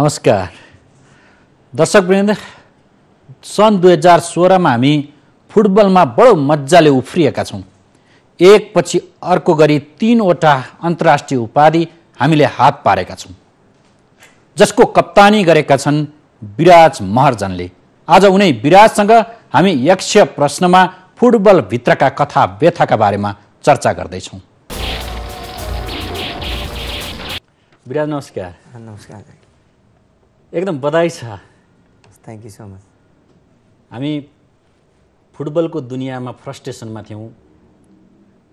नमस्कार दर्शकवृन्द सन् दुई हजार सोह्रमा हामी फुटबलमा बडो मजाले उफ्रिएका छौँ एकपछि अर्को गरी तिनवटा अन्तर्राष्ट्रिय उपाधि हामीले हात पारेका छौँ जसको कप्तानी गरेका छन् विराज महर्जनले आज उनै विराजसँग हामी यक्ष प्रश्नमा फुटबलभित्रका कथा व्यथाका बारेमा चर्चा गर्दैछौँ विराज नमस्कार नमस्कार एकदम बधाई छ थ्याङ्क यू सो मच हामी फुटबलको दुनियाँमा फ्रस्ट्रेसनमा थियौँ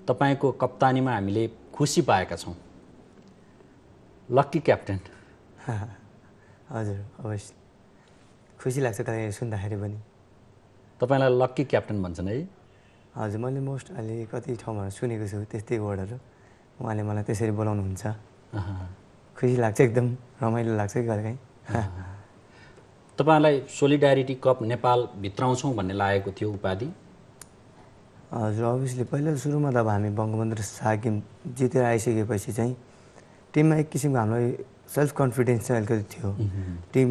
तपाईँको कप्तानीमा हामीले खुसी पाएका छौँ लक्की क्याप्टेन हजुर अवश्य खुसी लाग्छ कहिले सुन्दाखेरि पनि तपाईँलाई लक्की क्याप्टेन भन्छन् है हजुर मैले मोस्ट अहिले कति ठाउँमा सुनेको छु त्यस्तै वर्डहरू उहाँले मलाई त्यसरी बोलाउनुहुन्छ खुसी लाग्छ एकदम रमाइलो लाग्छ कि कहिलेकाहीँ तपाईँलाई सोलिडारिटी कप नेपाल भित्राउँछौँ भन्ने लागेको थियो उपाधि हजुर अभियसली पहिला सुरुमा त अब हामी बङ्गबन्धु सागिम जितेर आइसकेपछि चाहिँ टिममा एक किसिमको हाम्रो सेल्फ कन्फिडेन्स चाहिँ अलिकति थियो टिम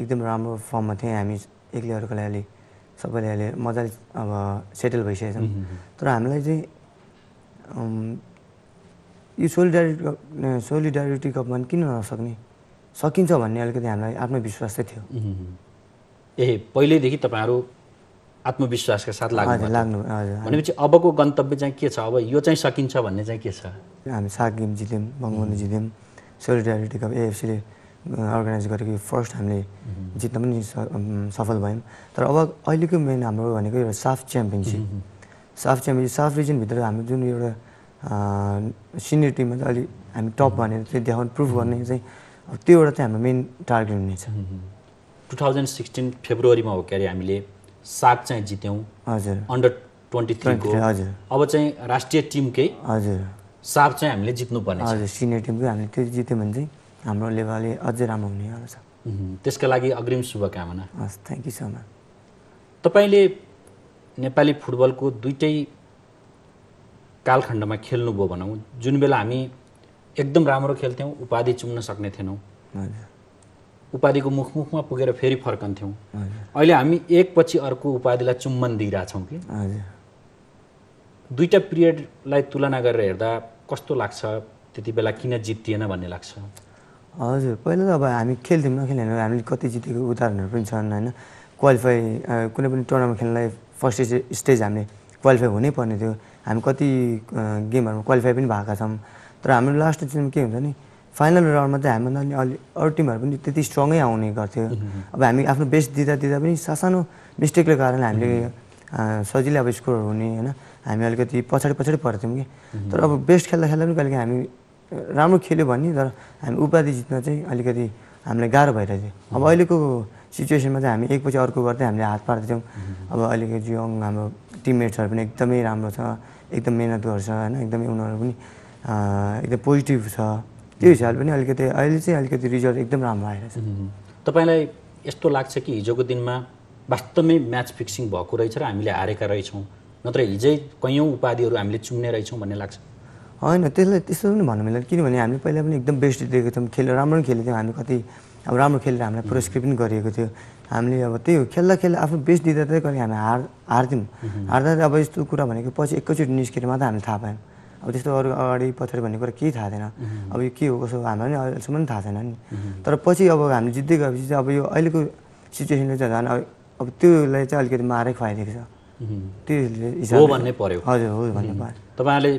एकदम राम्रो फर्ममा थिएँ हामी एक्लै अर्कोलाई अहिले सबैले अहिले मजाले अब सेटल भइसकेको छौँ तर हामीलाई चाहिँ यो सोलिडारिटी कप सोलिडारिटी कपमा किन नसक्ने सकिन्छ भन्ने अलिकति हामीलाई आत्मविश्वास चाहिँ थियो ए पहिल्यैदेखि तपाईँहरू आत्मविश्वासका साथ लाग्नु लाग्नु भनेपछि अबको गन्तव्य चाहिँ के छ अब यो चाहिँ सकिन्छ भन्ने चाहिँ के छ हामी गेम जित्यौँ बङ्गबन्धु जित्यौँ सोलिडारिटी कप एएफसीले अर्गनाइज गरेको फर्स्ट हामीले जित्न पनि सफल भयौँ तर अब अहिलेको मेन हाम्रो भनेको एउटा साफ च्याम्पियनसिप साफ च्याम्पियनसिप साफ रिजनभित्र हाम्रो जुन एउटा सिनियर टिममा चाहिँ अलिक हामी टप भनेर चाहिँ देखाउनु प्रुभ गर्ने चाहिँ त्यो एउटा चाहिँ हाम्रो मेन टार्गेट हुनेछ टु थाउजन्ड सिक्सटिन फेब्रुअरीमा हो के हामीले साग चाहिँ जित्यौँ हजुर अन्डर ट्वेन्टी थ्री हजुर अब चाहिँ राष्ट्रिय टिमकै हजुर साग चाहिँ हामीले जित्नु जित्नुपर्ने हजुर सिनियर टिमकै हामीले त्यो जित्यो भने चाहिँ हाम्रो लेभलले अझै राम्रो हुने छ त्यसका लागि अग्रिम शुभकामना हस् थ्याङ्क यू सो मच तपाईँले नेपाली फुटबलको दुइटै कालखण्डमा खेल्नुभयो भनौँ जुन बेला हामी एकदम राम्रो खेल्थ्यौँ उपाधि चुम्न सक्ने थिएनौँ उपाधिको मुखमुखमा पुगेर फेरि फर्कन्थ्यौँ अहिले हामी एकपछि अर्को उपाधिलाई चुम्बन दिइरहेछौँ कि दुईवटा पिरियडलाई तुलना गरेर हेर्दा कस्तो लाग्छ त्यति बेला किन जितिएन भन्ने लाग्छ हजुर पहिला त अब हामी खेल्थ्यौँ नखेल्ने हामीले कति जितेको उदाहरणहरू पनि छन् होइन क्वालिफाई कुनै पनि टुर्नामेन्ट खेल्नलाई फर्स्ट स्टेज स्टेज हामीले क्वालिफाई हुनै पर्ने थियो हामी कति गेमहरूमा क्वालिफाई पनि भएका छौँ तर हाम्रो लास्ट चाहिँ के हुन्छ नि फाइनल राउन्डमा चाहिँ हामीभन्दा अलि अलि अरू टिमहरू पनि त्यति स्ट्रङै आउने गर्थ्यो अब हामी आफ्नो बेस्ट दिँदा दिँदा पनि सासानो मिस्टेकले कारणले हामीले सजिलै अब स्कोर हुने होइन हामी अलिकति पछाडि पछाडि पर्थ्यौँ कि तर अब बेस्ट खेल्दा खेल्दा पनि कहिले हामी राम्रो खेल्यो भने तर हामी उपाधि जित्न चाहिँ अलिकति हामीलाई गाह्रो भइरहेको थियो अब अहिलेको सिचुएसनमा चाहिँ हामी एकपछि अर्को गर्दै हामीले हात पार्दैछौँ अब अहिलेको यङ हाम्रो टिममेट्सहरू पनि एकदमै राम्रो छ एकदम मिहिनेत गर्छ होइन एकदमै उनीहरू पनि एकदम पोजिटिभ छ त्यो हिसाबले पनि अलिकति अहिले चाहिँ अलिकति रिजल्ट एकदम राम्रो आइरहेछ तपाईँलाई यस्तो लाग्छ कि हिजोको दिनमा वास्तवमै म्याच फिक्सिङ भएको रहेछ र हामीले हारेका रहेछौँ नत्र हिजै कैयौँ उपाधिहरू हामीले चुम्ने रहेछौँ भन्ने लाग्छ होइन त्यसलाई त्यस्तो पनि भन्नु मिल्दैन किनभने हामीले पहिला पनि एकदम बेस्ट दिएको थियौँ खेल राम्रो पनि खेलेको थियौँ हामी कति अब राम्रो खेलेर हामीलाई पुरस्कृत पनि गरिएको थियो हामीले अब त्यही हो खेल्दा खेल्दा आफ्नो बेस्ट दिँदा चाहिँ कहिले हामी हार हार्थ्यौँ हार्दा अब यस्तो कुरा भनेको पछि एकैचोटि निस्केर मात्रै हामीले थाहा पायौँ अब त्यस्तो अरू अगाडि पछाडि भन्ने कुरा केही थाहा थिएन अब यो के हो कसो हामीलाई पनि अहिलेसम्म पनि थाहा छैन नि तर पछि अब हामी जित्दै गएपछि चाहिँ अब यो अहिलेको सिचुएसनले चाहिँ झन् अब त्योलाई चाहिँ अलिकति मारै खुवाइदिएको छ त्यो भन्नै पर्यो हजुर हो भन्नु पर्यो तपाईँहरूले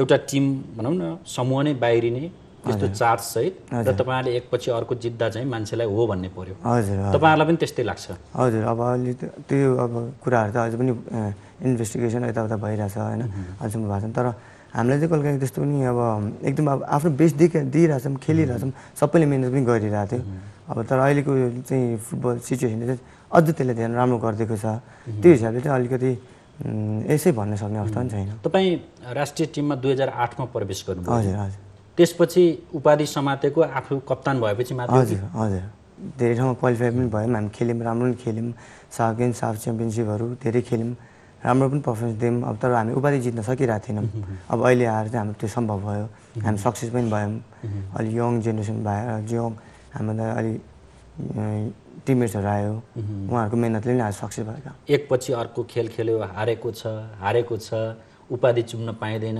एउटा टिम भनौँ न समूह नै बाहिरिने त्यस्तो चार्जसहित र तपाईँहरूले एकपछि अर्को जित्दा चाहिँ मान्छेलाई हो भन्ने पऱ्यो हजुर तपाईँहरूलाई पनि त्यस्तै लाग्छ हजुर अब अलि त्यो अब कुराहरू त अझै पनि इन्भेस्टिगेसन यताउता भइरहेछ होइन अझसम्म भएको छ तर हामीलाई चाहिँ कहिले त्यस्तो पनि अब एकदम अब आफ्नो बेस्ट दिइ दिइरहेछौँ खेलिरहेछौँ सबैले मिहिनेत पनि गरिरहेको थियो अब तर अहिलेको चाहिँ फुटबल सिचुएसनले चाहिँ अझ त्यसले ध्यान राम्रो गरिदिएको छ त्यो हिसाबले चाहिँ अलिकति यसै भन्न सक्ने अवस्था पनि छैन तपाईँ राष्ट्रिय टिममा दुई हजार आठमा प्रवेश गर्नु हजुर हजुर त्यसपछि उपाधि समातेको आफू कप्तान भएपछि मात्र हजुर हजुर धेरै ठाउँमा क्वालिफाई पनि भयौँ हामी खेल्यौँ राम्रो पनि खेल्यौँ साफ गेम साफ च्याम्पियनसिपहरू धेरै खेल्यौँ राम्रो पनि पर्फर्मेन्स दियौँ अब तर हामी उपाधि जित्न सकिरहेको थिएनौँ अब अहिले आएर चाहिँ हाम्रो त्यो सम्भव भयो हामी सक्सेस पनि भयौँ अलि यङ जेनेरेसन भएर यङ हाम्रो अलि टिममेट्सहरू आयो उहाँहरूको मेहनतले नै आज सक्सेस भएका एकपछि अर्को खेल खेल्यो हारेको छ हारेको छ उपाधि चुम्न पाइँदैन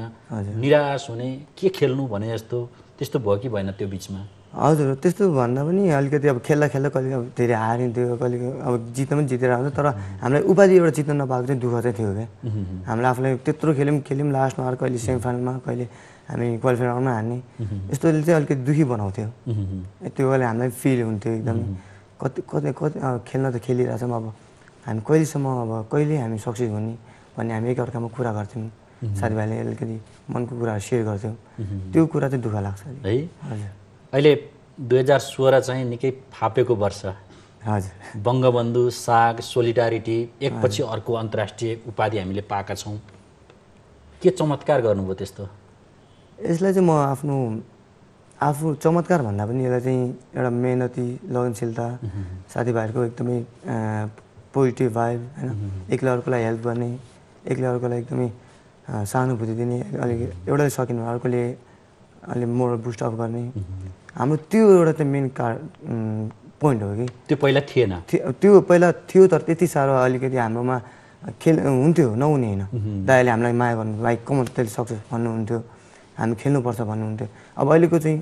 निराश हुने के खेल्नु भने जस्तो त्यस्तो भयो कि भएन त्यो बिचमा हजुर त्यस्तो भन्दा पनि अलिकति अब खेल्दा खेल्दा कहिले अब धेरै हारिन्थ्यो कहिले अब जित्न पनि जितेर आउँथ्यो तर हामीलाई उपाधि एउटा जित्न नपाएको चाहिँ दुःख चाहिँ थियो क्या हामीलाई आफूलाई त्यत्रो खेल्यौँ खेल्यौँ लास्टमा आएर कहिले सेमिफाइनलमा कहिले हामी क्वालिफायर राउन्डमा हार्ने यस्तोले चाहिँ अलिकति दुःखी बनाउँथ्यो त्यो बेला हामीलाई फिल हुन्थ्यो एकदमै कति कति कति खेल्न त खेलिरहेछौँ अब हामी कहिलेसम्म अब कहिले हामी सक्सेस हुने भन्ने हामी एकअर्कामा कुरा गर्थ्यौँ Mhm. साथीभाइले अलिकति मनको कुराहरू सेयर गर्थ्यौँ mhm. त्यो कुरा चाहिँ दुःख लाग्छ है हजुर अहिले दुई हजार सोह्र चाहिँ निकै फापेको वर्ष हजुर बङ्गबन्धु साग सोलिडारिटी एकपछि अर्को अन्तर्राष्ट्रिय उपाधि हामीले पाएका छौँ के चमत्कार गर्नुभयो त्यस्तो यसलाई चाहिँ म आफ्नो आफू चमत्कार भन्दा पनि यसलाई चाहिँ एउटा मेहनती लगनशीलता mhm. साथीभाइहरूको एकदमै पोजिटिभ भाइब होइन एक्लै अर्कोलाई हेल्प गर्ने एक्लै अर्कोलाई एकदमै सहानुभूति दिने अलिक एउटाले सकिनु अर्कोले अलि मोर बुस्ट अप गर्ने हाम्रो त्यो एउटा त मेन कार पोइन्ट हो कि त्यो पहिला थिएन त्यो पहिला थियो तर त्यति साह्रो अलिकति हाम्रोमा खेल हुन्थ्यो नहुने होइन दाईले हामीलाई माया गर्नु लाइक कमन त्यसले सक्छ भन्नुहुन्थ्यो हामी खेल्नुपर्छ भन्नुहुन्थ्यो अब अहिलेको चाहिँ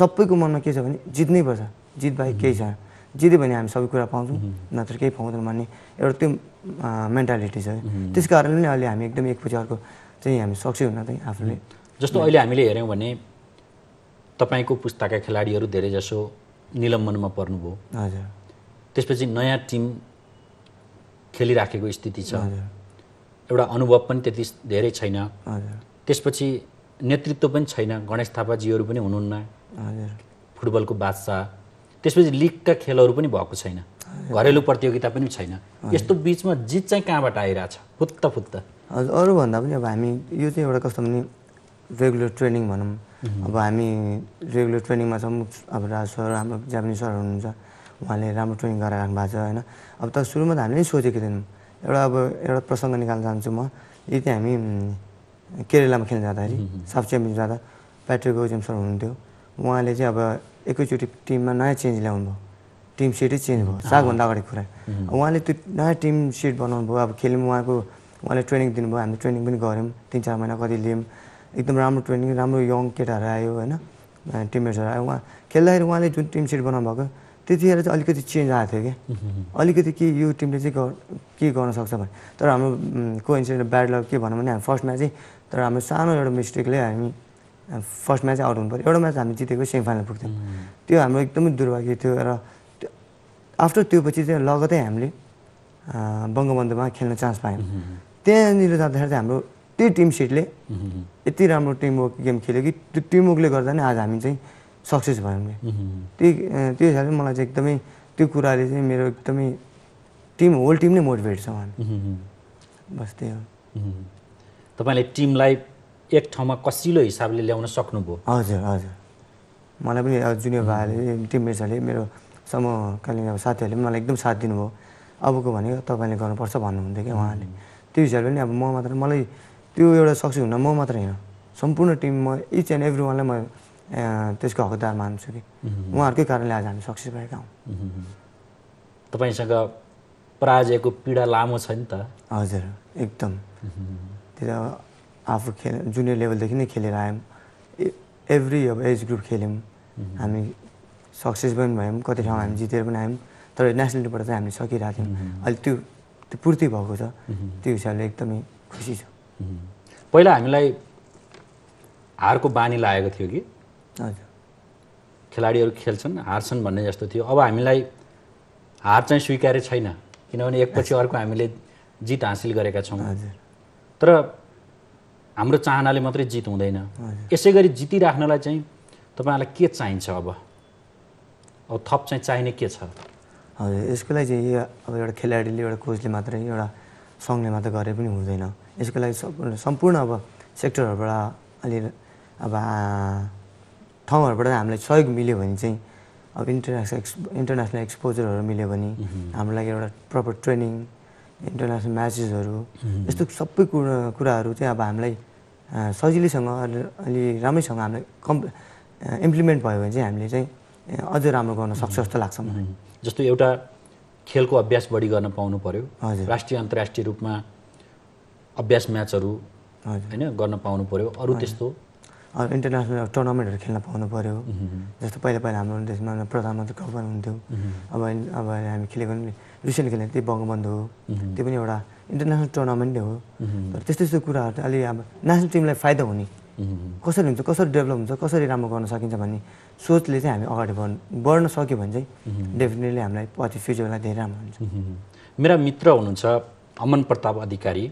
सबैको मनमा के छ भने जित्नै पर्छ जित बाहेक केही छैन जित्यो भने हामी सबै कुरा पाउँछौँ नत्र केही पाउँदैन भन्ने एउटा त्यो मेन्टालिटी छ त्यस कारणले नै अहिले हामी एकदम एकपछि अर्को चाहिँ हामी सक्छौँ हुन चाहिँ आफूले जस्तो अहिले हामीले हेऱ्यौँ भने तपाईँको पुस्ताका खेलाडीहरू धेरैजसो निलम्बनमा पर्नुभयो हजुर त्यसपछि नयाँ टिम खेलिराखेको स्थिति छ एउटा अनुभव पनि त्यति धेरै छैन त्यसपछि नेतृत्व पनि छैन गणेश थापाजीहरू पनि हुनुहुन्न फुटबलको बादशाह त्यसपछि लिगका खेलहरू पनि भएको छैन घरेलु प्रतियोगिता पनि छैन यस्तो बिचमा जित चाहिँ कहाँबाट आइरहेछ फुत्त फुत्त हजुर अरूभन्दा पनि अब हामी यो चाहिँ एउटा कस्तो भने रेगुलर ट्रेनिङ भनौँ अब हामी रेगुलर ट्रेनिङमा छौँ अब राज सर हाम्रो जापानिज सर हुनुहुन्छ उहाँले राम्रो ट्रेनिङ गराएर राख्नु भएको छ होइन अब त सुरुमा त हामीले सोचेको थिएनौँ एउटा अब एउटा प्रसङ्ग निकाल्न चाहन्छु म यदि हामी केरलामा खेल्न जाँदाखेरि साफ च्याम्पियन जाँदा प्याट्रिक ओजेम सर हुनुहुन्थ्यो उहाँले चाहिँ अब एकैचोटि टिममा नयाँ चेन्ज ल्याउनु भयो टिम सेटै चेन्ज भयो सागभन्दा अगाडि कुरा उहाँले त्यो नयाँ टिम सेट बनाउनु भयो अब खेल्यौँ उहाँको उहाँले ट्रेनिङ दिनुभयो हामीले ट्रेनिङ पनि गऱ्यौँ तिन चार महिना कति लियौँ एकदम राम्रो ट्रेनिङ राम्रो यङ केटाहरू आयो होइन टिमेट्सहरू आयो उहाँ खेल्दाखेरि उहाँले जुन टिम सेट बनाउनु भएको त्यतिखेर चाहिँ अलिकति चेन्ज आएको थियो क्या अलिकति के यो टिमले चाहिँ के गर्न सक्छ भने तर हाम्रो को इन्सिडेन्ट ब्याड लक के भनौँ भने हामी फर्स्टमा चाहिँ तर हाम्रो सानो एउटा मिस्टेकले हामी फर्स्ट म्याच आउट हुनु पऱ्यो एउटा म्याच हामी जितेको सेमी फाइनल पुग्थ्यौँ त्यो हाम्रो एकदमै दुर्भाग्य थियो र आफ्टर त्यो पछि चाहिँ लगतै हामीले बङ्गबन्धुमा खेल्न चान्स पायौँ त्यहाँनिर जाँदाखेरि चाहिँ हाम्रो त्यही टिम सिटले यति राम्रो टिमवर्क गेम खेल्यो कि त्यो टिमवर्कले गर्दा नै आज हामी चाहिँ सक्सेस भयौँ त्यही त्यो हिसाबले मलाई चाहिँ एकदमै त्यो कुराले चाहिँ मेरो एकदमै टिम होल टिम नै मोटिभेट छ उहाँ बस त्यही हो तपाईँले टिमलाई एक ठाउँमा कसिलो हिसाबले ल्याउन सक्नुभयो हजुर हजुर मलाई पनि जुनियर भाइहरूले टिममेट्सहरूले मेरो समूह कालिम्पोङ अब साथीहरूले पनि मलाई एकदम साथ दिनुभयो अबको भनेको तपाईँले गर्नुपर्छ भन्नुहुन्थ्यो क्या उहाँले त्यो हिसाबले पनि अब म मात्र मलाई त्यो एउटा सक्सेस हुन म मात्र होइन सम्पूर्ण टिम म इच एन्ड एभ्री वानलाई म त्यसको हकदार मान्छु कि उहाँहरूकै कारणले आज हामी सक्सेस भएका हौँ तपाईँसँग पराजयको पीडा लामो छ नि त हजुर एकदम त्यो आफू खेल जुनियर लेभलदेखि नै खेलेर आयौँ एभ्री अब एज ग्रुप खेल्यौँ हामी सक्सेस पनि भयौँ कति ठाउँ हामी जितेर पनि आयौँ तर नेसनल टिमबाट चाहिँ हामी सकिरहेको थियौँ mm-hmm. अहिले त्यो त्यो पूर्ति भएको छ mm-hmm. त्यो हिसाबले एकदमै खुसी छ mm-hmm. पहिला हामीलाई हारको बानी लागेको थियो कि हजुर खेलाडीहरू खेल्छन् हार्छन् भन्ने जस्तो थियो अब हामीलाई हार चाहिँ स्वीकार्य छैन किनभने एकपछि अर्को हामीले जित हासिल गरेका छौँ हजुर तर हाम्रो चाहनाले मात्रै जित हुँदैन यसै गरी जितिराख्नलाई चाहिँ तपाईँहरूलाई के चाहिन्छ अब अब थप चाहिँ चाहिने के छ हजुर यसको लागि चाहिँ अब एउटा खेलाडीले एउटा कोचले मात्रै एउटा सङ्घले मात्र गरे पनि हुँदैन यसको लागि सम्पूर्ण अब सेक्टरहरूबाट अलि अब ठाउँहरूबाट हामीलाई सहयोग मिल्यो भने चाहिँ अब इन्टरनेसनल एक्स इन्टरनेसनल एक्सपोजरहरू मिल्यो भने हाम्रो लागि एउटा प्रपर ट्रेनिङ इन्टरनेसनल म्याचेसहरू यस्तो सबै कुरा कुराहरू चाहिँ अब हामीलाई सजिलैसँग अलि राम्रैसँग हामीलाई कम् इम्प्लिमेन्ट भयो भने चाहिँ हामीले चाहिँ अझ राम्रो गर्न सक्छ जस्तो लाग्छ मलाई जस्तो एउटा खेलको अभ्यास बढी गर्न पाउनु पऱ्यो हजुर राष्ट्रिय अन्तर्राष्ट्रिय रूपमा अभ्यास म्याचहरू होइन गर्न पाउनु पऱ्यो अरू त्यस्तो इन्टरनेसनल टुर्नामेन्टहरू खेल्न पाउनु पऱ्यो जस्तो पहिला पहिला हाम्रो देशमा प्रधानमन्त्री कप हुन्थ्यो अब अब हामी खेलेको रिसेन्ट खेल्ने त्यही बङ्गबन्धु हो त्यो पनि एउटा इन्टरनेसनल टुर्नामेन्ट हो तर त्यस्तो त्यस्तो कुराहरू चाहिँ अलि अब नेसनल टिमलाई फाइदा हुने कसरी हुन्छ कसरी डेभलप हुन्छ कसरी राम्रो गर्न सकिन्छ भन्ने सोचले चाहिँ हामी अगाडि बढ्नु बढ्न सक्यो भने चाहिँ डेफिनेटली हामीलाई पछि फ्युचरलाई धेरै राम्रो हुन्छ मेरा मित्र हुनुहुन्छ अमन प्रताप अधिकारी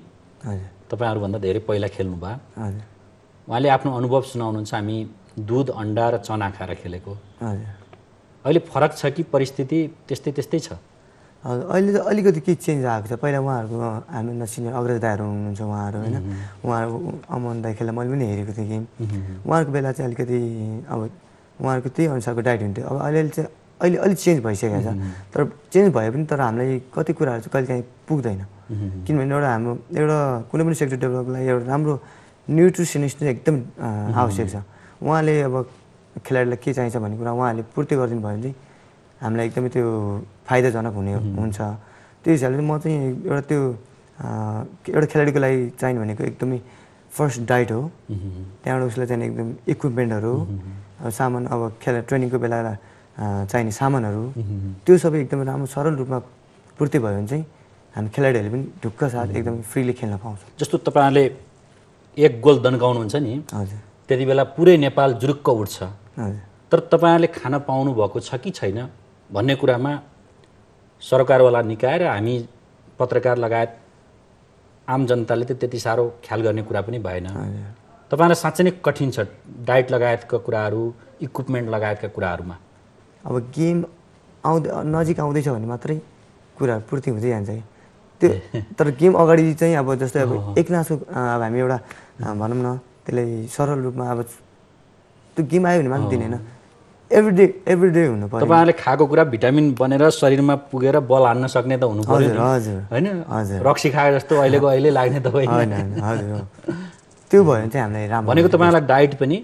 हजुर तपाईँहरूभन्दा धेरै पहिला खेल्नुभयो हजुर उहाँले आफ्नो अनुभव सुनाउनुहुन्छ हामी दुध अन्डा र चना खाएर खेलेको हजुर अहिले फरक छ कि परिस्थिति त्यस्तै त्यस्तै छ अहिले त अलिकति केही चेन्ज आएको छ पहिला उहाँहरूको हामी सिनियर अग्रज हुनुहुन्छ उहाँहरू होइन उहाँहरू अमन दाई खेला मैले पनि हेरेको थिएँ गेम उहाँहरूको बेला चाहिँ अलिकति अब उहाँहरूको त्यही अनुसारको डाइट हुन्थ्यो अब अलिअलि चाहिँ अहिले अलिक चेन्ज भइसकेको छ तर चेन्ज भए पनि तर हामीलाई कति कुराहरू चाहिँ कहिले पुग्दैन किनभने एउटा हाम्रो एउटा कुनै पनि सेक्टर डेभलपलाई एउटा राम्रो न्युट्रिसनिस्ट चाहिँ एकदम आवश्यक छ उहाँले अब खेलाडीलाई के चाहिन्छ भन्ने कुरा उहाँहरूले पूर्ति गरिदिनु भयो भने चाहिँ हामीलाई एकदमै त्यो फाइदाजनक हुने हुन्छ त्यो हिसाबले म चाहिँ एउटा त्यो एउटा खेलाडीको लागि चाहिने भनेको एकदमै फर्स्ट डाइट हो त्यहाँबाट उसलाई चाहिने एकदम इक्विपमेन्टहरू सामान अब खेला ट्रेनिङको बेला चाहिने सामानहरू त्यो सबै एकदमै राम्रो सरल रूपमा पूर्ति भयो भने चाहिँ हामी खेलाडीहरूले पनि ढुक्क साथ एकदम फ्रीले खेल्न पाउँछ जस्तो तपाईँहरूले एक गोल दन्काउनुहुन्छ नि हजुर त्यति बेला पुरै नेपाल जुरुक्क उठ्छ हजुर तर तपाईँहरूले खान पाउनु भएको छ कि छैन भन्ने कुरामा सरकारवाला निकाय र हामी पत्रकार लगायत आम जनताले त त्यति साह्रो ख्याल गर्ने कुरा पनि भएन तपाईँलाई साँच्चै नै कठिन छ डाइट लगायतका कुराहरू इक्विपमेन्ट लगायतका कुराहरूमा अब गेम आउँदै नजिक आउँदैछ भने मात्रै कुरा पूर्ति हुँदै जान्छ कि त्यो तर गेम अगाडि चाहिँ अब जस्तै अब एक अब हामी एउटा भनौँ न त्यसलाई सरल रूपमा अब त्यो गेम आयो भने मात्रै दिँदैन एभ्रिडे एभ्रिडे हुनु पर्यो तपाईँहरूले खाएको कुरा भिटामिन बनेर शरीरमा पुगेर बल हान्न सक्ने त हुनु पर्यो हजुर होइन हजुर रक्सी खाए जस्तो अहिलेको अहिले लाग्ने त होइन त्यो भयो भने चाहिँ हामीलाई राम्रो भनेको तपाईँहरूलाई डाइट पनि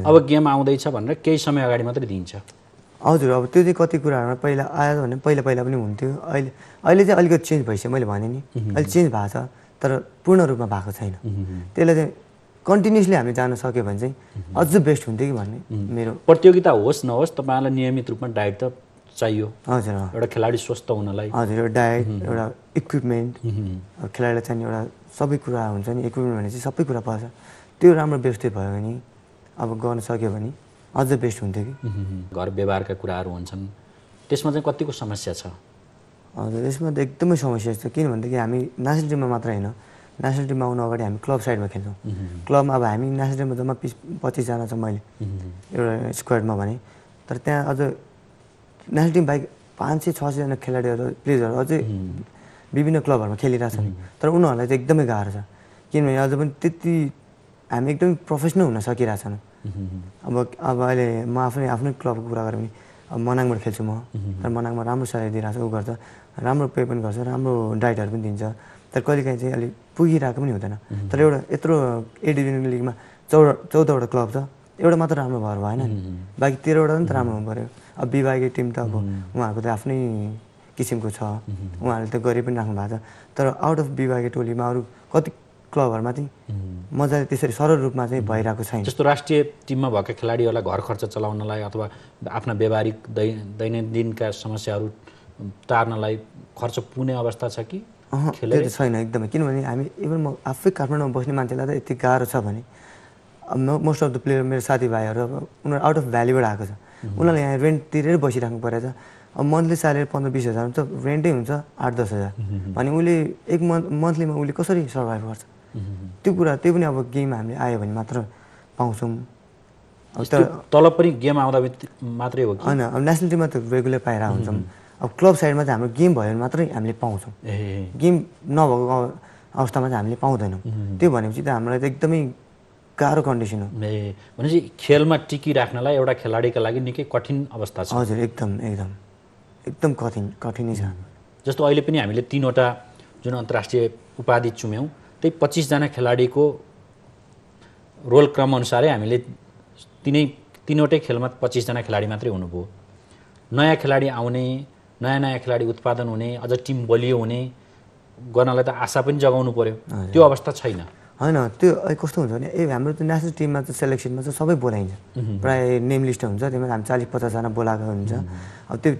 अब गेम आउँदैछ भनेर केही समय अगाडि मात्रै दिन्छ हजुर अब त्यो चाहिँ कति कुराहरूमा पहिला आयो भने पहिला पहिला पनि हुन्थ्यो अहिले अहिले चाहिँ अलिकति चेन्ज भइसक्यो मैले भने नि अहिले चेन्ज भएको छ तर पूर्ण रूपमा भएको छैन त्यसलाई चाहिँ कन्टिन्युसली हामी जान सक्यो भने चाहिँ अझ बेस्ट हुन्थ्यो कि भन्ने मेरो प्रतियोगिता होस् नहोस् तपाईँलाई नियमित रूपमा डायट त चाहियो हजुर एउटा खेलाडी स्वस्थ हुनलाई हजुर एउटा डायट एउटा इक्विपमेन्ट खेलाडीलाई चाहिने एउटा सबै कुरा हुन्छ नि इक्विपमेन्ट भने चाहिँ सबै कुरा पर्छ त्यो राम्रो व्यवस्थित भयो भने अब गर्न सक्यो भने अझ बेस्ट हुन्थ्यो कि घर व्यवहारका कुराहरू हुन्छन् त्यसमा चाहिँ कतिको समस्या छ हजुर यसमा त एकदमै समस्या छ किन भन्दाखेरि हामी नेसनल टिममा मात्र होइन नेसनल टिममा आउनु अगाडि हामी क्लब साइडमा खेल्छौँ क्लबमा अब हामी नेसनल टिममा जम्मा पिस पच्चिसजना छ मैले एउटा स्क्वाडमा भने तर त्यहाँ अझ नेसनल टिम बाहेक पाँच सय छ सयजना खेलाडीहरू प्लेयर्सहरू अझै विभिन्न क्लबहरूमा खेलिरहेछन् तर उनीहरूलाई चाहिँ एकदमै गाह्रो छ किनभने अझ पनि त्यति हामी एकदमै प्रोफेसनल हुन सकिरहेछौँ अब अब अहिले म आफ्नै आफ्नै क्लबको कुरा गरेँ भने अब मनाङबाट खेल्छु म तर मनाङमा राम्रो सहयोग दिइरहेको छ ऊ गर्छ राम्रो पे पनि गर्छ राम्रो डाइटहरू पनि दिन्छ तर कहिलेकाहीँ चाहिँ अलिक पुगिरहेको पनि हुँदैन तर एउटा यत्रो ए डिभिजन लिगमा चौध चौधवटा क्लब छ एउटा मात्र राम्रो भएर भएन नि बाँकी तेह्रवटा पनि त राम्रो हुनु पऱ्यो अब विभागीय टिम त अब उहाँहरूको त आफ्नै किसिमको छ उहाँहरूले त गरे पनि राख्नु भएको छ तर आउट अफ विभागीय टोलीमा अरू कति क्लबहरूमा चाहिँ मजाले त्यसरी सरल रूपमा चाहिँ भइरहेको छैन जस्तो राष्ट्रिय टिममा भएका खेलाडीहरूलाई घर खर्च चलाउनलाई अथवा आफ्ना व्यावहारिक दै दैनन्दिनका समस्याहरू टार्नलाई खर्च पुग्ने अवस्था छ कि त्यो त छैन एकदमै किनभने हामी इभन म आफै काठमाडौँमा बस्ने मान्छेलाई त यति गाह्रो छ भने मोस्ट अफ द प्लेयर मेरो साथीभाइहरू अब उनीहरू आउट अफ भ्यालीबाट आएको छ उनीहरूलाई यहाँ रेन्ट तिरेर बसिराख्नु परेको छ अब मन्थली स्यालेरी पन्ध्र बिस हजार हुन्छ रेन्टै हुन्छ आठ दस हजार अनि उसले एक मन्थ मन्थलीमा उसले कसरी सर्भाइभ गर्छ त्यो कुरा त्यो पनि अब गेम हामीले आयो भने मात्र पाउँछौँ तलब पनि गेम आउँदा मात्रै हो होइन अब नेसनल टिममा त रेगुलर पाएर हुन्छौँ अब क्लब साइडमा चाहिँ हाम्रो गेम भयो भने मात्रै हामीले पाउँछौँ गेम नभएको अवस्थामा चाहिँ हामीले पाउँदैनौँ त्यो भनेपछि त हामीलाई त एकदमै गाह्रो कन्डिसन हो ए भनेपछि खेलमा टिकिराख्नलाई एउटा खेलाडीका लागि निकै कठिन अवस्था छ हजुर एकदम एकदम एकदम कठिन कठिनै छ जस्तो अहिले पनि हामीले तिनवटा जुन अन्तर्राष्ट्रिय उपाधि चुम्यौँ त्यही पच्चिसजना खेलाडीको रोल क्रम अनुसारै हामीले तिनै तिनवटै खेलमा पच्चिसजना खेलाडी मात्रै हुनुभयो नयाँ खेलाडी आउने नयाँ नयाँ खेलाडी उत्पादन हुने अझ टिम बलियो हुने गर्नलाई त आशा पनि जगाउनु पऱ्यो त्यो अवस्था छैन होइन त्यो कस्तो हुन्छ भने ए हाम्रो त नेसनल टिममा त सेलेक्सनमा चाहिँ सबै बोलाइन्छ प्राय नेम लिस्ट हुन्छ त्यहीमा हामी चालिस पचासजना बोलाएको हुन्छ अब त्यो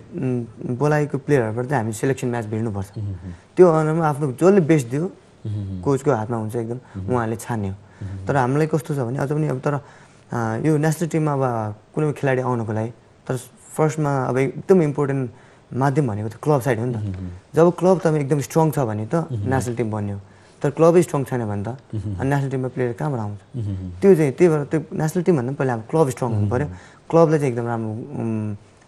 बोलाएको प्लेयरहरूबाट चाहिँ हामी सेलेक्सन म्याच भिड्नुपर्छ त्यो अनुमा आफ्नो जसले बेस्ट दियो कोचको हातमा हुन्छ एकदम उहाँले छान्यो तर हामीलाई कस्तो छ भने अझ पनि अब तर यो नेसनल टिममा अब कुनै खेलाडी आउनुको लागि तर फर्स्टमा अब एकदम इम्पोर्टेन्ट माध्यम भनेको त क्लब साइड हो नि त जब क्लब तपाईँ एकदम स्ट्रङ छ भने त नेसनल टिम बन्यो तर क्लबै स्ट्रङ छैन भने त अनि नेसनल टिममा प्लेयर कहाँबाट आउँछ त्यो चाहिँ त्यही भएर त्यो नेसनल टिमभन्दा पनि पहिला अब क्लब स्ट्रङ हुनु पऱ्यो क्लबलाई चाहिँ एकदम राम्रो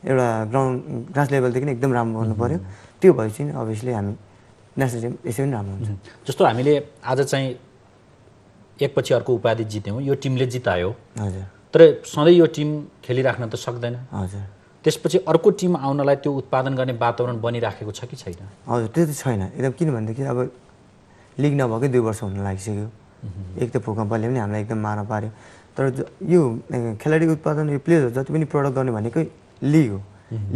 एउटा ग्राउन्ड ग्रास लेभलदेखि एकदम राम्रो गर्नु पऱ्यो त्यो भएपछि अभियसली हामी नेसनल टिम यसै पनि राम्रो हुन्छ जस्तो हामीले आज चाहिँ एकपछि अर्को उपाधि जित्यौँ यो टिमले जितायो हजुर तर सधैँ यो टिम खेलिराख्न त सक्दैन हजुर त्यसपछि अर्को टिम आउनलाई त्यो उत्पादन गर्ने वातावरण बनिराखेको छ कि छैन हजुर त्यो त छैन एकदम किनभनेदेखि अब लिग नभएकै दुई वर्ष हुन लागिसक्यो एक त भूकम्पले पनि हामीलाई एकदम मार पाऱ्यो तर यो खेलाडी उत्पादन यो प्लेयरहरू जति पनि प्रडक्ट गर्ने भनेकै लिग हो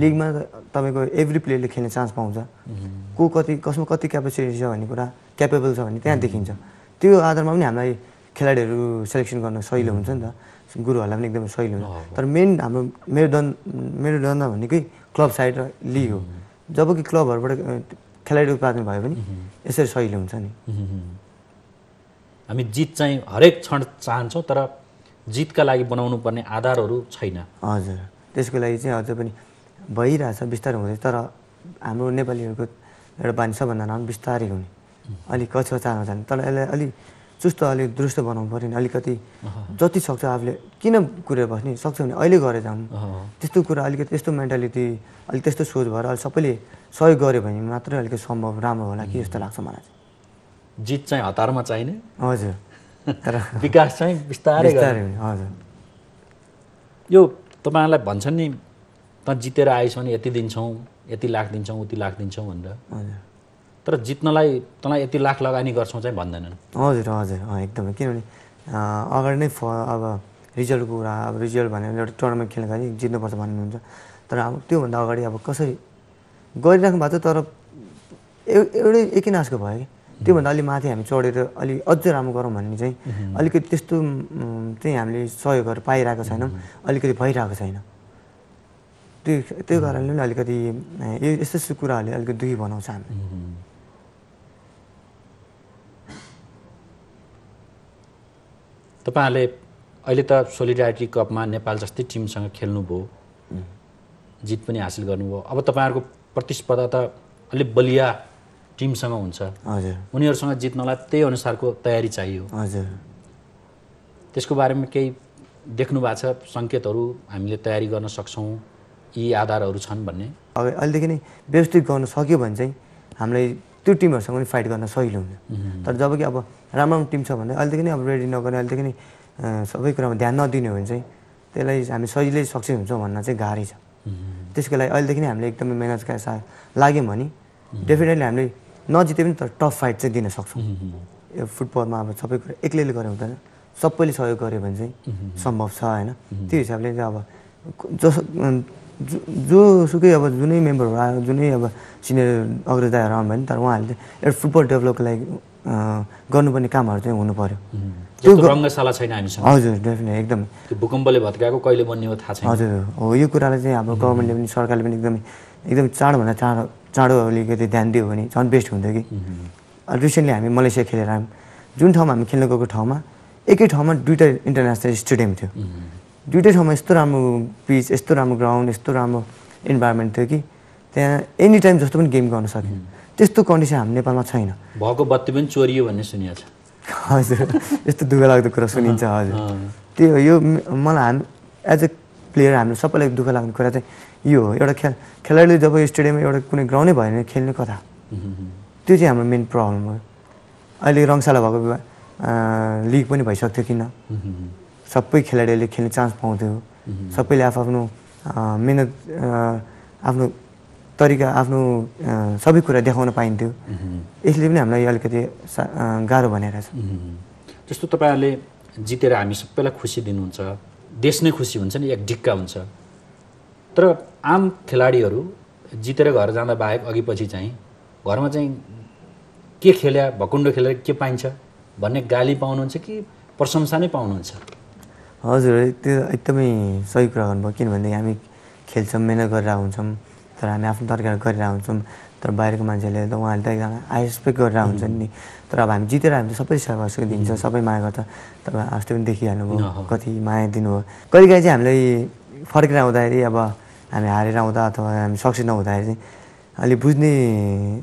लिगमा तपाईँको एभ्री प्लेयरले खेल्ने चान्स पाउँछ को कति कसमा कति क्यापेसिटी छ भन्ने कुरा क्यापेबल छ भने त्यहाँ देखिन्छ त्यो आधारमा पनि हामीलाई खेलाडीहरू सेलेक्सन गर्न सहिलो हुन्छ नि त गुरुहरूलाई पनि एकदमै सहिलो हुन्छ तर मेन हाम्रो मेरो मेरो दन्दा भनेकै क्लब साइड र लिग हो जब कि क्लबहरूबाट खेलाडी उत्पादन भयो भने यसरी सहिलो हुन्छ नि हामी जित चाहिँ हरेक क्षण चाहन्छौँ तर जितका लागि बनाउनु पर्ने आधारहरू छैन हजुर त्यसको लागि चाहिँ अझै पनि भइरहेछ बिस्तारै हुँदैछ तर हाम्रो नेपालीहरूको एउटा बानी सबभन्दा राम्रो बिस्तारै हुने अलिक कछ चाहनु जाने तर यसलाई अलिक चुस्त अलिक दुरुस्त बनाउनु पऱ्यो नि अलिकति जति सक्छ आफूले किन कुरो बस्ने सक्छ भने अहिले गरेर जाउँ त्यस्तो कुरा अलिकति त्यस्तो मेन्टालिटी अलिक त्यस्तो सोच भएर अलिक सबैले सहयोग गऱ्यो भने मात्रै अलिकति सम्भव राम्रो होला कि जस्तो लाग्छ मलाई चाहिँ जित चाहिँ हतारमा चाहिने हजुर तर विकास चाहिँ बिस्तारै हजुर यो तपाईँहरूलाई भन्छन् नि त जितेर आएछ भने यति दिन्छौँ यति लाख दिन्छौँ उति लाख दिन्छौँ भनेर हजुर तर जित्नलाई तँलाई यति लाख लगानी गर्छौँ चाहिँ भन्दैनन् हजुर हजुर एकदमै किनभने अगाडि नै फ अब रिजल्टको कुरा अब रिजल्ट भनेर एउटा टुर्नामेन्ट खेल्दाखेरि जित्नुपर्छ भन्नुहुन्छ तर अब त्योभन्दा अगाडि अब कसरी गरिराख्नु भएको छ तर एउटै एकिनासको भयो कि त्योभन्दा अलिक माथि हामी चढेर अलिक अझ राम्रो गरौँ भन्ने चाहिँ अलिकति त्यस्तो चाहिँ हामीले सहयोगहरू पाइरहेको छैनौँ अलिकति भइरहेको छैन त्यो त्यही कारणले पनि अलिकति यस्तो यस्तो कुराहरूले अलिकति दुखी बनाउँछ हामी तपाईँहरूले अहिले त सोलिडारिटी कपमा नेपाल जस्तै टिमसँग खेल्नुभयो जित पनि हासिल गर्नुभयो अब तपाईँहरूको प्रतिस्पर्धा त अलिक बलिया टिमसँग हुन्छ हजुर उनीहरूसँग जित्नलाई त्यही अनुसारको तयारी चाहियो हजुर त्यसको बारेमा केही देख्नु भएको छ सङ्केतहरू हामीले तयारी गर्न सक्छौँ यी आधारहरू छन् भन्ने अब अहिलेदेखि नै व्यवस्थित गर्न सक्यो भने चाहिँ हामीलाई त्यो टिमहरूसँग पनि फाइट गर्न सहिलो हुन्छ तर जब कि अब राम्रो राम्रो टिम छ भने अहिलेदेखि नै अब रेडी नगर्ने अहिलेदेखि नै सबै कुरामा ध्यान नदिने हो भने चाहिँ त्यसलाई हामी सजिलै सक्सेस हुन्छौँ भन्न चाहिँ गाह्रै छ त्यसको लागि अहिलेदेखि नै हामीले एकदमै मेहनतका साथ लाग्यौँ भने डेफिनेटली हामीले नजिते पनि तर टफ फाइट चाहिँ दिन सक्छौँ यो फुटबलमा अब सबै कुरा एक्लैले गरे हुँदैन सबैले सहयोग गर्यो भने चाहिँ सम्भव छ होइन त्यो हिसाबले चाहिँ अब जस जो जोसुकै अब जुनै मेम्बरहरू आयो जुनै अब सिनियर अग्रदाहरू आउनु भयो नि तर उहाँहरूले एउटा फुटबल डेभलपको लागि गर्नुपर्ने कामहरू चाहिँ हुनु पर्यो त्यो रङ्गशाला छैन हामीसँग हजुर डेफिनेट एकदम भूकम्पले भत्काएको कहिले बन्ने हो थाहा छ हजुर हो यो कुरालाई चाहिँ हाम्रो गभर्मेन्टले पनि सरकारले पनि एकदमै एकदम चाँडोभन्दा चाँडो चाँडो अलिकति ध्यान दियो भने झन् बेस्ट हुन्थ्यो कि रिसेन्टली हामी मलेसिया खेलेर आयौँ जुन ठाउँमा हामी खेल्न गएको ठाउँमा एकै ठाउँमा दुइटा इन्टरनेसनल स्टेडियम थियो दुइटै ठाउँमा यस्तो राम्रो पिच यस्तो राम्रो ग्राउन्ड यस्तो राम्रो इन्भाइरोमेन्ट थियो कि त्यहाँ एनी टाइम जस्तो पनि गेम गर्न सकेन त्यस्तो कन्डिसन हाम्रो नेपालमा छैन भएको बत्ती पनि चोरियो भन्ने सुनिएको छ हजुर यस्तो दुःख लाग्दो कुरा सुनिन्छ हजुर त्यही हो यो मलाई हाम एज अ प्लेयर हाम्रो सबैलाई दुःख लाग्ने कुरा चाहिँ यो हो एउटा खेल खेलाडीले जब स्टेडियममा एउटा कुनै ग्राउन्डै भएन खेल्ने कथा त्यो चाहिँ हाम्रो मेन प्रब्लम हो अहिले रङशाला भएको लिग पनि भइसक्थ्यो किन सबै खेलाडीहरूले खेल्ने चान्स पाउँथ्यो सबैले आफ्नो मेहनत आफ्नो तरिका आफ्नो सबै कुरा देखाउन पाइन्थ्यो यसले पनि हामीलाई अलिकति गाह्रो छ जस्तो तपाईँहरूले जितेर हामी सबैलाई खुसी दिनुहुन्छ देश नै खुसी हुन्छ नि एक ढिक्का हुन्छ तर आम खेलाडीहरू जितेर घर जाँदा बाहेक अघि पछि चाहिँ घरमा चाहिँ के खेल्या भकुन्डो खेलेर के पाइन्छ भन्ने गाली पाउनुहुन्छ कि प्रशंसा नै पाउनुहुन्छ हजुर त्यो एकदमै सही कुरा गर्नुभयो किनभनेदेखि हामी खेल्छौँ मिहिनेत गरेर हुन्छौँ तर हामी आफ्नो तरिकाले गरेर हुन्छौँ तर बाहिरको मान्छेले त उहाँहरूले त एकदम आइएसपेक्ट गरेर हुन्छ नि तर अब हामी जितेर हामी सबै सहभागी दिन्छ सबै माया गर्छ तर अस्ति पनि देखिहाल्नु भयो कति माया दिनुभयो कहिलेकाहीँ चाहिँ हामीलाई फर्केर आउँदाखेरि अब हामी हारेर आउँदा अथवा हामी सक्सेस नहुँदाखेरि चाहिँ अलिक बुझ्ने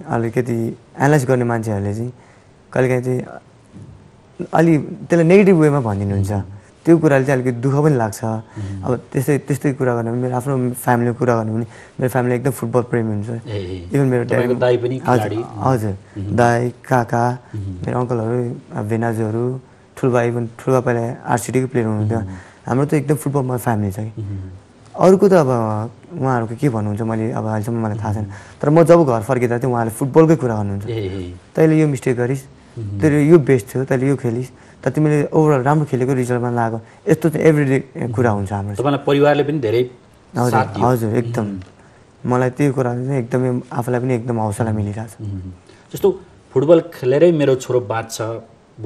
अलिकति एनालाइज गर्ने मान्छेहरूले चाहिँ कहिलेकाहीँ चाहिँ अलि त्यसलाई नेगेटिभ वेमा भनिदिनुहुन्छ त्यो कुराले चाहिँ अलिकति दुःख पनि लाग्छ अब त्यस्तै त्यस्तै कुरा गर्ने मेरो आफ्नो फ्यामिलीको कुरा गर्नु भने मेरो फ्यामिली एकदम फुटबल प्रेमी हुन्छ इभन मेरो हजुर हजुर दाई काका मेरो अङ्कलहरू भेनाजुहरू ठुलो भाइ पनि ठुलो भाइ पहिला आरसिटीकै प्लेयर हुनुहुन्थ्यो हाम्रो त एकदम फुटबलमा फ्यामिली छ कि अरूको त अब उहाँहरूको के भन्नुहुन्छ मैले अब अहिलेसम्म मलाई थाहा छैन तर म जब घर फर्किँदा चाहिँ उहाँहरूले फुटबलकै कुरा गर्नुहुन्छ तैँले यो मिस्टेक गरिस् तैँले यो बेस्ट थियो तैँले यो खेलिस् तर तिमीले ओभरअल राम्रो खेलेको रिजल्टमा लाग्यो यस्तो चाहिँ एभ्रिडे कुरा हुन्छ हाम्रो तपाईँलाई परिवारले पनि धेरै हजुर हजुर एकदम मलाई त्यो कुरा चाहिँ एकदमै आफूलाई पनि एकदम हौसला मिलिरहेको छ जस्तो फुटबल खेलेरै मेरो छोरो बाँच्छ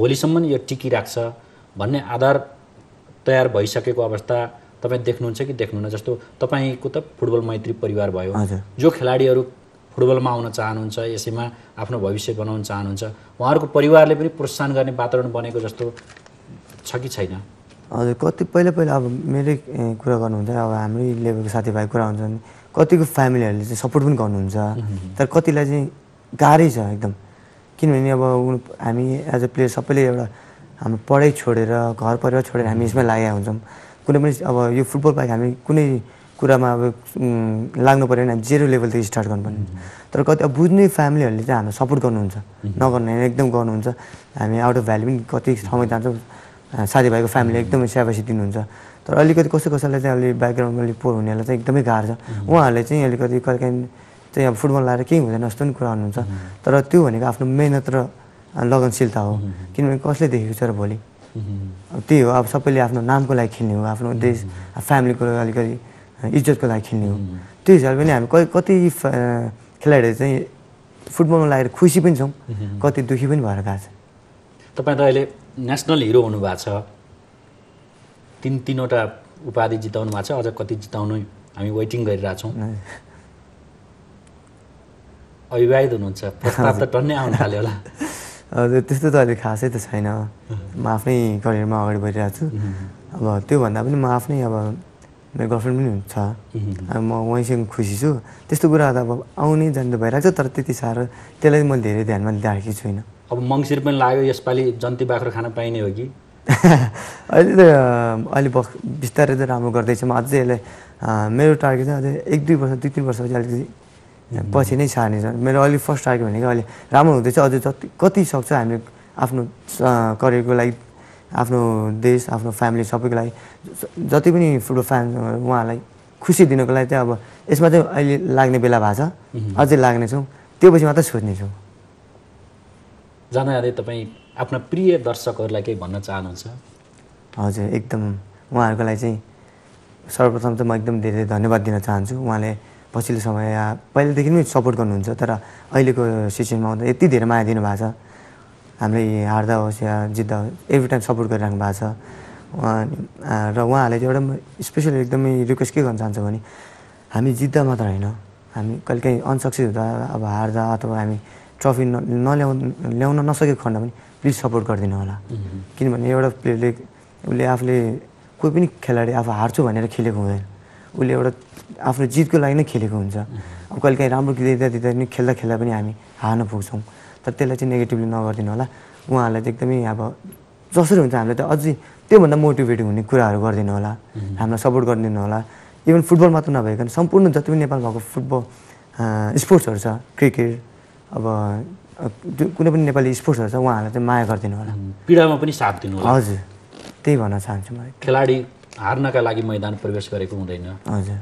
भोलिसम्म यो टिकिराख्छ भन्ने आधार तयार भइसकेको अवस्था तपाईँ देख्नुहुन्छ कि देख्नुहुन्न जस्तो तपाईँको त फुटबल मैत्री परिवार भयो जो खेलाडीहरू फुटबलमा आउन चाहनुहुन्छ यसैमा आफ्नो भविष्य बनाउन चाहनुहुन्छ उहाँहरूको परिवारले पनि प्रोत्साहन गर्ने वातावरण बनेको जस्तो छ कि छैन हजुर कति पहिला पहिला अब मेरै कुरा गर्नुहुन्छ अब हाम्रै लेभलको साथीभाइ कुरा हुन्छ भने कतिको फ्यामिलीहरूले चाहिँ सपोर्ट पनि गर्नुहुन्छ तर कतिलाई चाहिँ गाह्रै छ एकदम किनभने अब हामी एज अ प्लेयर सबैले एउटा हाम्रो पढाइ छोडेर घर परिवार छोडेर हामी यसमा लागेका हुन्छौँ कुनै पनि अब यो फुटबल बाहेक हामी कुनै कुरामा अब लाग्नु पऱ्यो भने लेभल जेरो लेभलदेखि स्टार्ट गर्नुपर्ने तर कति अब बुझ्ने फ्यामिलीहरूले चाहिँ हामीलाई सपोर्ट गर्नुहुन्छ नगर्ने एकदम गर्नुहुन्छ हामी आउट अफ भ्याली पनि कति ठाउँमा जान्छौँ साथीभाइको फ्यामिली एकदमै स्याबासी दिनुहुन्छ तर अलिकति कस्तो कसैलाई चाहिँ अलि ब्याकग्राउन्डमा अलिक पोर हुनेलाई चाहिँ एकदमै गाह्रो छ उहाँहरूले चाहिँ अलिकति कहिलेकाहीँ चाहिँ अब फुटबल लाएर केही हुँदैन जस्तो पनि कुरा हुनुहुन्छ तर त्यो भनेको आफ्नो मेहनत र लगनशीलता हो किनभने कसले देखेको छ र भोलि त्यही हो अब सबैले आफ्नो नामको लागि खेल्ने हो आफ्नो देश फ्यामिलीको अलिकति इज्जतको लागि खेल्ने हो त्यो हिसाबले पनि हामी कति खेलाडीहरू चाहिँ फुटबलमा लागेर खुसी पनि छौँ कति दुःखी पनि भएर गएको छ तपाईँ त अहिले नेसनल हिरो हुनुभएको छ तिन तिनवटा उपाधि जिताउनु भएको छ अझ कति जिताउनु हामी वेटिङ गरिरहेछौँ अविवाहित हुनुहुन्छ त टन्नै आउनु थाल्यो होला हजुर त्यस्तो त अहिले खासै त छैन म आफ्नै करियरमा अगाडि बढिरहेको छु अब त्योभन्दा पनि म आफ्नै अब मेरो गर्लफ्रेन्ड पनि अब म उहाँसँग खुसी छु त्यस्तो कुरा त अब आउने जाने भइरहेको छ तर त्यति साह्रो त्यसलाई मैले धेरै ध्यानमा राखेको छुइनँ अब मङ्सिर पनि लाग्यो यसपालि जन्ती बाख्रो खान पाइने हो कि अहिले त अहिले बख बिस्तारै त राम्रो गर्दैछ म अझै यसलाई मेरो टार्गेट चाहिँ अझै एक दुई वर्ष दुई तिन वर्ष वर्षपछि अलिकति पछि नै छ मेरो अहिले फर्स्ट टार्गेट भनेको अहिले राम्रो हुँदैछ अझै जति कति सक्छ हामी आफ्नो करियरको लागि आफ्नो देश आफ्नो फ्यामिली सबैको लागि जति पनि फुटबल फ्यान उहाँहरूलाई खुसी दिनको लागि चाहिँ अब यसमा चाहिँ अहिले लाग्ने बेला भएको छ अझै लाग्नेछौँ त्यो पछि मात्रै सोच्नेछौँ जाँदै तपाईँ आफ्ना प्रिय दर्शकहरूलाई केही भन्न चाहनुहुन्छ हजुर एकदम उहाँहरूको लागि चाहिँ सर्वप्रथम त म एकदम धेरै धन्यवाद दिन चाहन्छु उहाँले पछिल्लो समय पहिलादेखि नै सपोर्ट गर्नुहुन्छ तर अहिलेको सिचुएसनमा आउँदा यति धेरै माया दिनु भएको छ हामीले हार्दा होस् या जित्दा होस् एभ्री टाइम सपोर्ट गरिराख्नु भएको छ र उहाँहरूलाई चाहिँ एउटा स्पेसली एकदमै रिक्वेस्ट के गर्न चाहन्छु भने हामी जित्दा मात्र होइन हामी कहिलेकाहीँ अनसक्सेस हुँदा अब हार्दा अथवा हामी ट्रफी नल्याउ ल्याउन नसकेको खण्डमा पनि प्लिज सपोर्ट गरिदिनु होला किनभने एउटा प्लेयरले उसले आफूले कोही पनि खेलाडी आफू हार्छु भनेर खेलेको हुँदैन उसले एउटा आफ्नो जितको लागि नै खेलेको हुन्छ अब कहिलेकाहीँ राम्रो दिँदा दिँदा पनि खेल्दा खेल्दा पनि हामी हार्न पुग्छौँ तर त्यसलाई चाहिँ नेगेटिभली नगरिदिनु होला उहाँहरूलाई चाहिँ एकदमै अब जसरी हुन्छ हामीले त अझै त्योभन्दा मोटिभेट हुने कुराहरू गरिदिनु होला हामीलाई सपोर्ट गरिदिनु होला इभन फुटबल मात्र नभइकन सम्पूर्ण जति पनि नेपाल भएको फुटबल स्पोर्ट्सहरू छ क्रिकेट अब कुनै पनि नेपाली स्पोर्ट्सहरू छ उहाँहरूलाई चाहिँ माया गरिदिनु होला पीडामा पनि साथ दिनु होला हजुर त्यही भन्न चाहन्छु म खेलाडी हार्नका लागि मैदान प्रवेश गरेको हुँदैन हजुर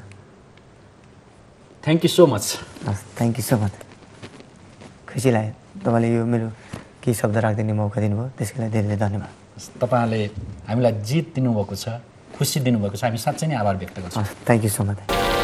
थ्याङ्क यू सो मच हस् थ्याङ्क यू सो मच खुसी लाग्यो तपाईँले यो मेरो केही शब्द राखिदिने मौका दिनुभयो त्यसको लागि धेरै धेरै धन्यवाद तपाईँले हामीलाई जित दिनुभएको छ खुसी दिनुभएको छ हामी साँच्चै नै आभार व्यक्त गर्छौँ थ्याङ्क यू सो मच